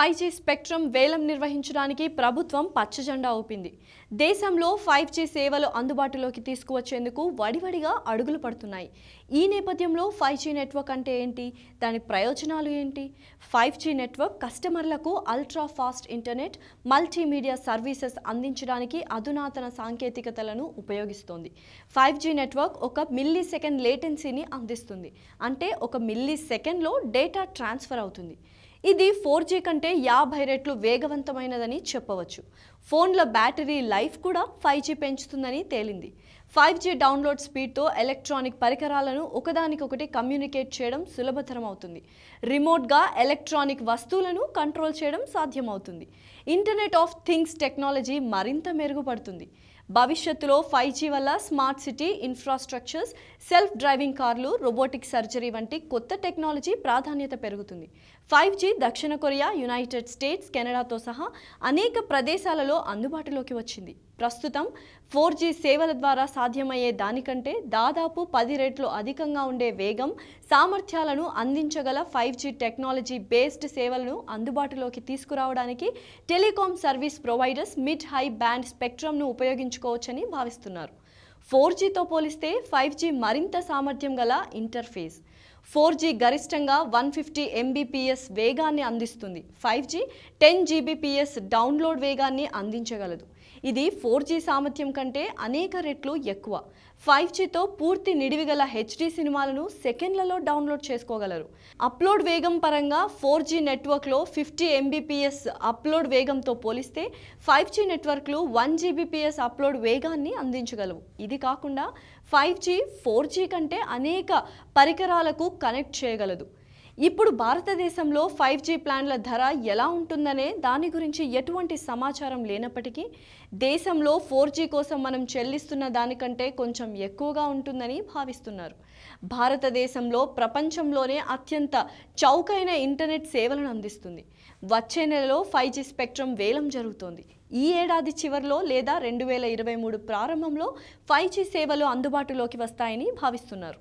five G spectrum వేలం నిర్వహించడానికి ప్రభుత్వం పచ్చజెండా ఊపింది దేశంలో ఫైవ్ జీ సేవలు అందుబాటులోకి తీసుకువచ్చేందుకు వడివడిగా అడుగులు పడుతున్నాయి ఈ నేపథ్యంలో ఫైవ్ జీ నెట్వర్క్ అంటే ఏంటి దాని ప్రయోజనాలు ఏంటి ఫైవ్ జీ నెట్వర్క్ కస్టమర్లకు ultra fast internet multimedia services అందించడానికి అధునాతన సాంకేతికతలను ఉపయోగిస్తోంది ఫైవ్ జీ నెట్వర్క్ ఒక మిల్లీ సెకండ్ లేటెన్సీని అందిస్తుంది అంటే ఒక మిల్లీ సెకండ్లో డేటా ట్రాన్స్ఫర్ అవుతుంది ఇది ఫోర్ కంటే యాభై రెట్లు వేగవంతమైనదని చెప్పవచ్చు ఫోన్ల బ్యాటరీ లైఫ్ కూడా ఫైవ్ జీ పెంచుతుందని తేలింది ఫైవ్ జీ డౌన్లోడ్ స్పీడ్తో ఎలక్ట్రానిక్ పరికరాలను ఒకదానికొకటి కమ్యూనికేట్ చేయడం సులభతరం అవుతుంది రిమోట్గా ఎలక్ట్రానిక్ వస్తువులను కంట్రోల్ చేయడం సాధ్యమవుతుంది ఇంటర్నెట్ ఆఫ్ థింగ్స్ టెక్నాలజీ మరింత మెరుగుపడుతుంది భవిష్యత్తులో ఫైవ్ జీ వల్ల smart city infrastructures self driving కార్లు రోబోటిక్ సర్జరీ వంటి కొత్త టెక్నాలజీ ప్రాధాన్యత పెరుగుతుంది ఫైవ్ జీ దక్షిణ కొరియా యునైటెడ్ స్టేట్స్ కెనడాతో సహా అనేక ప్రదేశాలలో జిల్లాలో అందుబాటులోకి వచ్చింది ప్రస్తుతం ఫోర్ జీ సేవల ద్వారా సాధ్యమయ్యే దానికంటే దాదాపు పది రెట్లు అధికంగా ఉండే వేగం సామర్థ్యాలను అందించగల ఫైవ్ జీ టెక్నాలజీ బేస్డ్ సేవలను అందుబాటులోకి తీసుకురావడానికి telecom service providers mid high band స్పెక్ట్రమ్ను ఉపయోగించుకోవచ్చని భావిస్తున్నారు ఫోర్ జీతో పోలిస్తే ఫైవ్ జీ మరింత సామర్థ్యం గల ఇంటర్ఫేస్ ఫోర్ జీ గరిష్టంగా వన్ ఫిఫ్టీ ఎంబీపీఎస్ వేగాన్ని అందిస్తుంది five G ten Gbps download వేగాన్ని అందించగలదు ఇది ఫోర్ జీ సామర్థ్యం కంటే అనేక రెట్లు ఎక్కువ ఫైవ్ జీతో పూర్తి నిడివి గల హెచ్డి సినిమాలను సెకండ్లలో డౌన్లోడ్ చేసుకోగలరు అప్లోడ్ వేగం పరంగా ఫోర్ జీ నెట్వర్క్లో ఫిఫ్టీ ఎంబీపీఎస్ అప్లోడ్ వేగంతో పోలిస్తే ఫైవ్ జీ నెట్వర్క్లు వన్ జీబీపీఎస్ అప్లోడ్ వేగాన్ని అందించగలవు ఇది కాకుండా ఫైవ్ జీ ఫోర్ జీ కంటే అనేక పరికరాలకు కనెక్ట్ చేయగలదు ఇప్పుడు భారతదేశంలో ఫైవ్ జీ ప్లాన్ల ధర ఎలా ఉంటుందనే దాని గురించి ఎటువంటి సమాచారం లేనప్పటికీ దేశంలో ఫోర్ జీ కోసం మనం చెల్లిస్తున్న దానికంటే కొంచెం ఎక్కువగా ఉంటుందని భావిస్తున్నారు భారతదేశంలో ప్రపంచంలోనే అత్యంత చౌకైన ఇంటర్నెట్ సేవలను అందిస్తుంది వచ్చే నెలలో ఫైవ్ జీ స్పెక్ట్రమ్ వేలం జరుగుతోంది ఈ ఏడాది చివరిలో లేదా రెండు వేల ఇరవై మూడు ప్రారంభంలో ఫైవ్ జీ సేవలు అందుబాటులోకి వస్తాయని భావిస్తున్నారు